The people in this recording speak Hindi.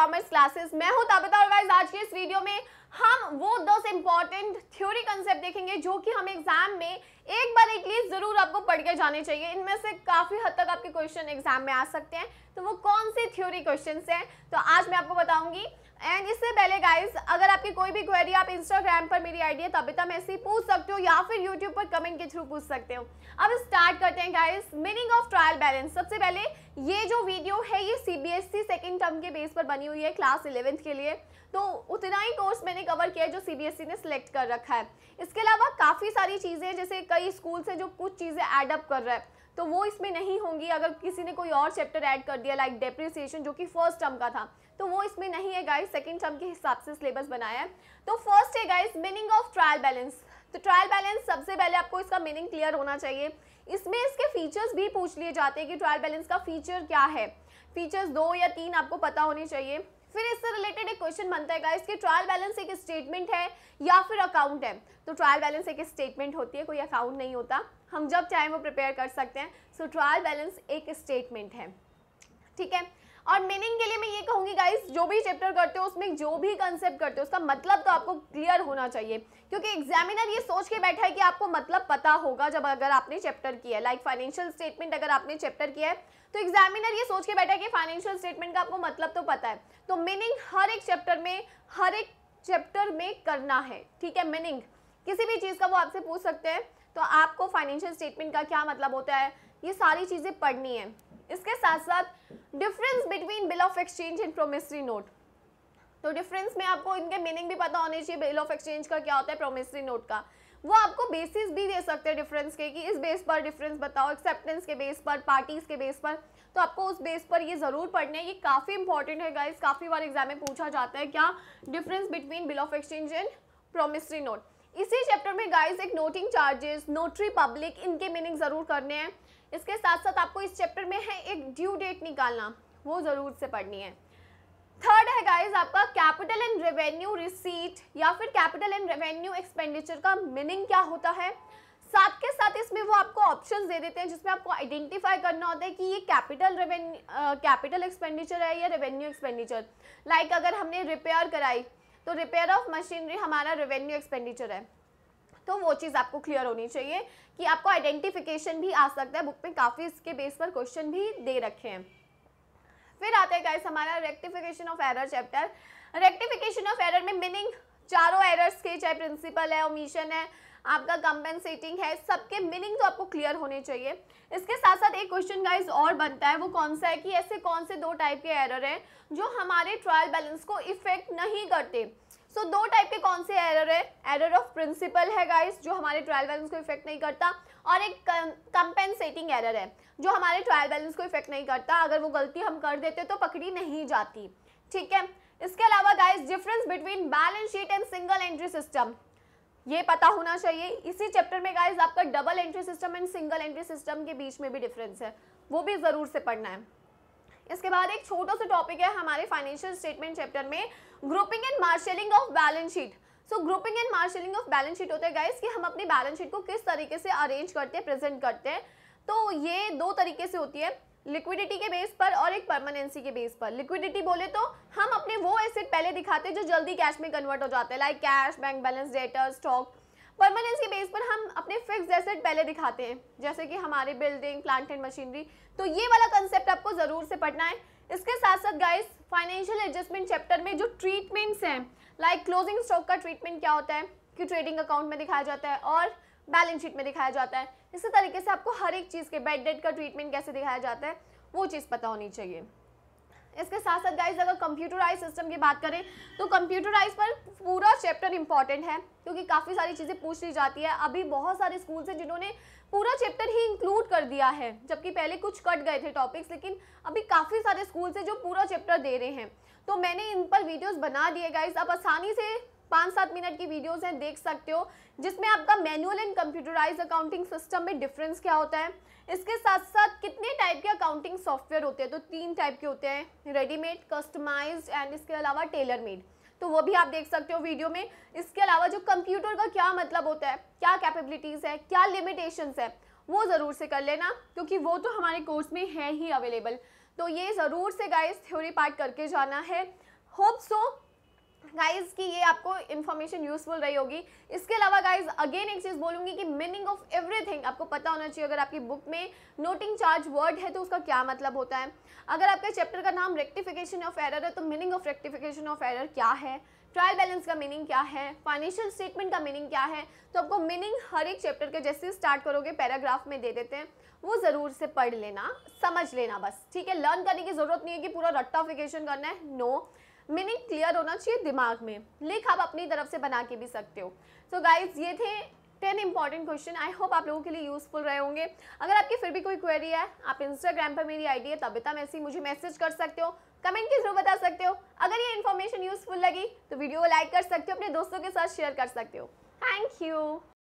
कॉमर्स क्लासेस मैं हूं ताबिता और गाइस आज के इस वीडियो में हम वो दस इंपॉर्टेंट थ्योरी कंसेप्ट देखेंगे जो कि हम एग्जाम में एक बार एक लिए ज़रूर आपको पढ़ के जाने चाहिए इनमें से काफ़ी हद तक आपके क्वेश्चन एग्जाम में आ सकते हैं तो वो कौन से थ्योरी क्वेश्चन हैं तो आज मैं आपको बताऊंगी एंड इससे पहले गाइज अगर आपकी कोई भी क्वेरी आप इंस्टाग्राम पर मेरी आईडी है तबिता मैसी तो पूछ सकते हो या फिर यूट्यूब पर कमेंट के थ्रू पूछ सकते हो अब स्टार्ट करते हैं guys meaning of trial balance सबसे पहले ये जो वीडियो है ये सी बी सेकेंड टर्म के बेस पर बनी हुई है क्लास इलेवेंथ के लिए तो उतना ही कोर्स मैंने मैंने कवर किया है जो सीबीएसई e ने सिलेक्ट कर रखा है इसके अलावा काफ़ी सारी चीज़ें जैसे कई स्कूल से जो कुछ चीज़ें एडअप कर रहा है तो वो इसमें नहीं होंगी अगर किसी ने कोई और चैप्टर ऐड कर दिया लाइक डेप्रिसिएशन जो कि फर्स्ट टर्म का था तो वो इसमें नहीं है गाइस सेकंड टर्म के हिसाब से सिलेबस बनाया है तो फर्स्ट है guys meaning of trial balance तो ट्रायल बैलेंस सबसे पहले आपको इसका मीनिंग क्लियर होना चाहिए इसमें इसके फीचर्स भी पूछ लिए जाते हैं कि ट्रायल बैलेंस का फीचर क्या है फीचर्स दो या तीन आपको पता होने चाहिए फिर इससे रिलेटेड एक क्वेश्चन बनता है गाइस कि ट्रायल बैलेंस एक स्टेटमेंट है या फिर अकाउंट है तो ट्रायल बैलेंस एक स्टेटमेंट होती है कोई अकाउंट नहीं होता हम जब चाहें वो प्रिपेयर कर सकते हैं सो ट्रायल बैलेंस एक स्टेटमेंट है ठीक है और मीनिंग के लिए मैं ये कहूंगी गाइस जो भी चैप्टर करते हो उसमें जो भी कंसेप्ट करते हो उसका मतलब तो आपको क्लियर होना चाहिए क्योंकि एग्जामिनर ये सोच के बैठा है कि आपको मतलब पता होगा जब अगर आपने चैप्टर किया है लाइक फाइनेंशियल स्टेटमेंट अगर आपने चैप्टर किया है तो एग्जामिनर ये सोच के बैठा है कि फाइनेंशियल स्टेटमेंट का आपको मतलब तो पता है तो मीनिंग हर एक चैप्टर में हर एक चैप्टर में करना है ठीक है मीनिंग किसी भी चीज़ का वो आपसे पूछ सकते हैं तो आपको फाइनेंशियल स्टेटमेंट का क्या मतलब होता है ये सारी चीज़ें पढ़नी है इसके साथ साथ difference between bill of exchange and promissory note तो डिफरेंस में आपको इनके मीनिंग भी पता होने चाहिए बिल ऑफ एक्सचेंज का क्या होता है प्रोमिसरी नोट का वो आपको बेसिस भी दे सकते हैं डिफरेंस के कि इस बेस पर डिफरेंस बताओ एक्सेप्टेंस के बेस पर पार्टीज के बेस पर तो आपको उस बेस पर ये ज़रूर पढ़ने हैं ये काफ़ी इंपॉर्टेंट है गाइस काफ़ी बार एग्जाम में पूछा जाता है क्या difference between bill of exchange and promissory note इसी चैप्टर में गाइस एक नोटिंग चार्जेस नोटरी पब्लिक इनके मीनिंग ज़रूर करने हैं इसके साथ साथ आपको इस चैप्टर में है एक ड्यू डेट निकालना वो ज़रूर से पढ़नी है थर्ड है गाइज आपका कैपिटल एंड रेवेन्यू रिसीट या फिर कैपिटल एंड रेवेन्यू एक्सपेंडिचर का मीनिंग क्या होता है साथ के साथ इसमें वो आपको ऑप्शंस दे देते हैं जिसमें आपको आइडेंटिफाई करना होता है कि ये कैपिटल रेवेन्यू कैपिटल एक्सपेंडिचर है या रेवेन्यू एक्सपेंडिचर लाइक अगर हमने रिपेयर कराई तो रिपेयर ऑफ मशीनरी हमारा रेवेन्यू एक्सपेंडिचर है तो वो चीज़ आपको क्लियर होनी चाहिए कि आपको आइडेंटिफिकेशन भी आ सकता है बुक में काफ़ी इसके बेस पर क्वेश्चन भी दे रखे हैं फिर आते हैं गाइस हमारा rectification of error chapter rectification of error में मीनिंग चारों एरर्स के चाहे प्रिंसिपल है ओमिशन है आपका कंपेंसेटिंग है सबके मीनिंग तो आपको क्लियर होने चाहिए इसके साथ साथ एक क्वेश्चन गाइस और बनता है वो कौन सा है कि ऐसे कौन से दो टाइप के एरर हैं जो हमारे ट्रायल बैलेंस को इफेक्ट नहीं करते सो दो टाइप के कौन से एरर है एरर ऑफ प्रिंसिपल है गाइस जो हमारे ट्रायल बैलेंस को इफेक्ट नहीं करता और एक कंपेंसेटिंग एरर है जो हमारे ट्रायल बैलेंस को इफेक्ट नहीं करता अगर वो गलती हम कर देते तो पकड़ी नहीं जाती ठीक है इसके अलावा guys difference between balance sheet and single entry system ये पता होना चाहिए इसी चैप्टर में गाइस आपका double entry system and single entry system के बीच में भी डिफरेंस है वो भी ज़रूर से पढ़ना है इसके बाद एक छोटा सा टॉपिक है हमारे फाइनेंशियल स्टेटमेंट चैप्टर में grouping and marshalling of balance sheet so grouping and marshalling of balance sheet होता है गाइस कि हम अपनी बैलेंस शीट को किस तरीके से अरेंज करते हैं प्रेजेंट करते हैं तो ये दो तरीके से होती है लिक्विडिटी के बेस पर और एक परमानेंसी के बेस पर लिक्विडिटी बोले तो हम अपने वो एसेट पहले दिखाते हैं जो जल्दी कैश में कन्वर्ट हो जाते हैं like cash bank balance debtor stock permanence के बेस पर हम अपने फिक्स एसेट पहले दिखाते हैं जैसे कि हमारे बिल्डिंग प्लांट एंड मशीनरी तो ये वाला कंसेप्ट आपको ज़रूर से पढ़ना है इसके साथ साथ गाइस फाइनेंशियल एडजस्टमेंट चैप्टर में जो ट्रीटमेंट्स हैं लाइक क्लोजिंग स्टॉक का ट्रीटमेंट क्या होता है कि ट्रेडिंग अकाउंट में दिखाया जाता है और बैलेंस शीट में दिखाया जाता है इसी तरीके से आपको हर एक चीज़ के बेड डेट का ट्रीटमेंट कैसे दिखाया जाता है वो चीज़ पता होनी चाहिए इसके साथ साथ गाइज अगर कंप्यूटराइज सिस्टम की बात करें तो कंप्यूटराइज पर पूरा चैप्टर इंपॉर्टेंट है क्योंकि काफ़ी सारी चीज़ें पूछ ली जाती है अभी बहुत सारे स्कूल्स हैं जिन्होंने पूरा चैप्टर ही इंक्लूड कर दिया है जबकि पहले कुछ कट गए थे टॉपिक्स लेकिन अभी काफ़ी सारे स्कूल्स हैं जो पूरा चैप्टर दे रहे हैं तो मैंने इन पर वीडियोज़ बना दिए गाइज आप आसानी से पाँच सात मिनट की वीडियोज़ हैं देख सकते हो जिसमें आपका manual and computerise accounting system में डिफरेंस क्या होता है इसके साथ साथ कितने टाइप के अकाउंटिंग सॉफ्टवेयर होते हैं तो तीन टाइप के होते हैं रेडीमेड कस्टमाइज एंड इसके अलावा टेलर मेड तो वो भी आप देख सकते हो वीडियो में इसके अलावा जो कंप्यूटर का क्या मतलब होता है क्या कैपेबिलिटीज़ है क्या लिमिटेशंस है वो ज़रूर से कर लेना क्योंकि वो तो हमारे कोर्स में है ही अवेलेबल तो ये ज़रूर से गाइस थ्योरी पार्ट करके जाना है होप सो गाइज की ये आपको इन्फॉर्मेशन यूजफुल रही होगी इसके अलावा गाइज अगेन एक चीज़ बोलूंगी कि मीनिंग ऑफ एवरीथिंग आपको पता होना चाहिए अगर आपकी बुक में नोटिंग चार्ज वर्ड है तो उसका क्या मतलब होता है अगर आपके चैप्टर का नाम रेक्टिफिकेशन ऑफ एरर है तो meaning of rectification of error क्या है ट्रायल बैलेंस का मीनिंग क्या है फाइनेंशियल स्टेटमेंट का मीनिंग क्या है तो आपको मीनिंग हर एक चैप्टर के जैसे स्टार्ट करोगे पैराग्राफ में दे देते हैं वो ज़रूर से पढ़ लेना समझ लेना बस ठीक है लर्न करने की ज़रूरत नहीं है कि पूरा रट्टाफिकेशन करना है नो no. मीनिंग क्लियर होना चाहिए दिमाग में लिख आप अपनी तरफ से बना के भी सकते हो सो so गाइज ये थे ten important question I hope आप लोगों के लिए यूजफुल रहे होंगे अगर आपकी फिर भी कोई क्वेरी है आप इंस्टाग्राम पर मेरी आईडी है तबिता मैसी तो मुझे मैसेज कर सकते हो कमेंट के थ्रू बता सकते हो अगर ये इन्फॉर्मेशन यूजफुल लगी तो वीडियो को लाइक कर सकते हो अपने दोस्तों के साथ शेयर कर सकते हो थैंक यू